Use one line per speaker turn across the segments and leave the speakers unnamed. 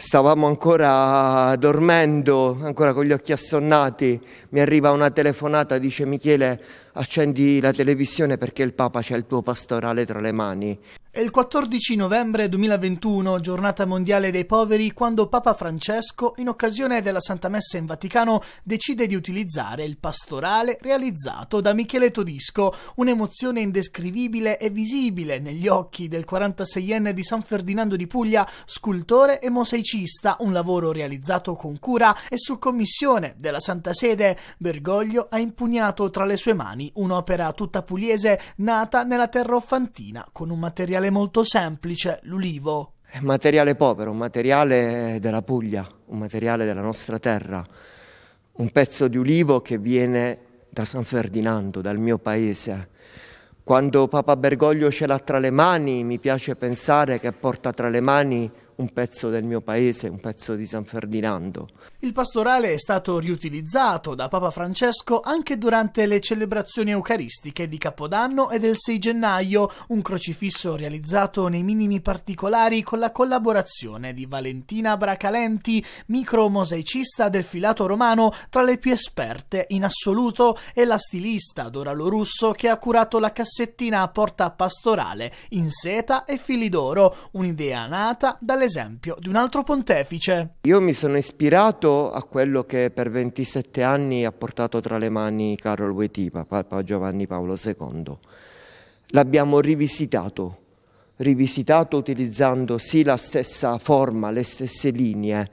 stavamo ancora dormendo, ancora con gli occhi assonnati, mi arriva una telefonata, dice Michele accendi la televisione perché il Papa c'è il tuo
pastorale tra le mani. È il 14 novembre 2021, giornata mondiale dei poveri, quando Papa Francesco, in occasione della Santa Messa in Vaticano, decide di utilizzare il pastorale realizzato da Michele Todisco, un'emozione indescrivibile e visibile negli occhi del 46enne di San Ferdinando di Puglia, scultore e mosaicista, un lavoro realizzato con cura e su commissione della Santa Sede. Bergoglio ha impugnato tra le sue mani un'opera tutta pugliese nata nella terra offantina con un materiale materiale molto semplice, l'ulivo.
È materiale povero, un materiale della Puglia, un materiale della nostra terra, un pezzo di ulivo che viene da San Ferdinando, dal mio paese. Quando Papa Bergoglio ce l'ha tra le mani, mi piace pensare che porta tra le mani un pezzo del mio paese, un pezzo di San Ferdinando.
Il pastorale è stato riutilizzato da Papa Francesco anche durante le celebrazioni eucaristiche di Capodanno e del 6 gennaio, un crocifisso realizzato nei minimi particolari con la collaborazione di Valentina Bracalenti, micromosaicista del filato romano tra le più esperte in assoluto, e la stilista Doralo Russo che ha curato la cassettina a porta pastorale in seta e fili d'oro, un'idea nata dalle esempio di un altro pontefice.
Io mi sono ispirato a quello che per 27 anni ha portato tra le mani Carol Wojtyla, Papa Giovanni Paolo II. L'abbiamo rivisitato, rivisitato utilizzando sì la stessa forma, le stesse linee,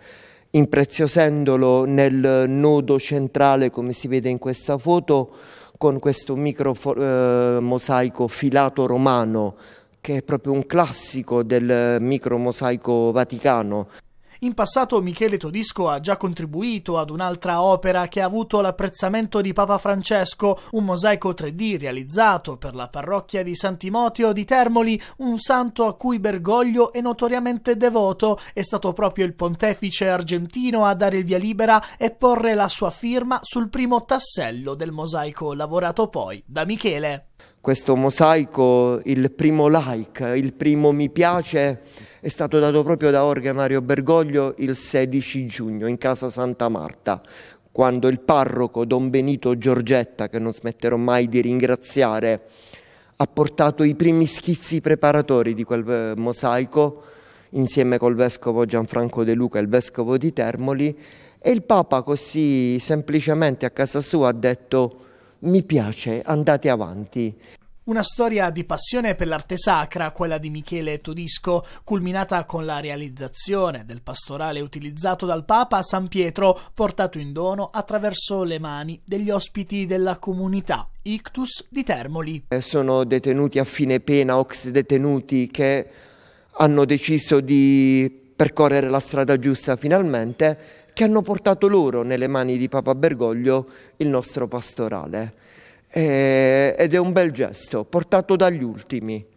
impreziosendolo nel nodo centrale come si vede in questa foto con questo micro eh, mosaico filato romano che è proprio un classico del micromosaico vaticano.
In passato Michele Todisco ha già contribuito ad un'altra opera che ha avuto l'apprezzamento di Papa Francesco, un mosaico 3D realizzato per la parrocchia di Santimotio di Termoli, un santo a cui Bergoglio è notoriamente devoto. È stato proprio il pontefice argentino a dare il via libera e porre la sua firma sul primo tassello del mosaico lavorato poi da Michele.
Questo mosaico, il primo like, il primo mi piace, è stato dato proprio da Orga Mario Bergoglio il 16 giugno in casa Santa Marta, quando il parroco Don Benito Giorgetta, che non smetterò mai di ringraziare, ha portato i primi schizzi preparatori di quel eh, mosaico insieme col vescovo Gianfranco De Luca, e il vescovo di Termoli, e il Papa così semplicemente a casa sua ha detto mi piace, andate avanti.
Una storia di passione per l'arte sacra, quella di Michele Todisco, culminata con la realizzazione del pastorale utilizzato dal Papa a San Pietro, portato in dono attraverso le mani degli ospiti della comunità Ictus di Termoli.
Eh, sono detenuti a fine pena, ox detenuti che hanno deciso di percorrere la strada giusta finalmente che hanno portato loro nelle mani di Papa Bergoglio il nostro pastorale. E, eh, ed è un bel gesto, portato dagli ultimi.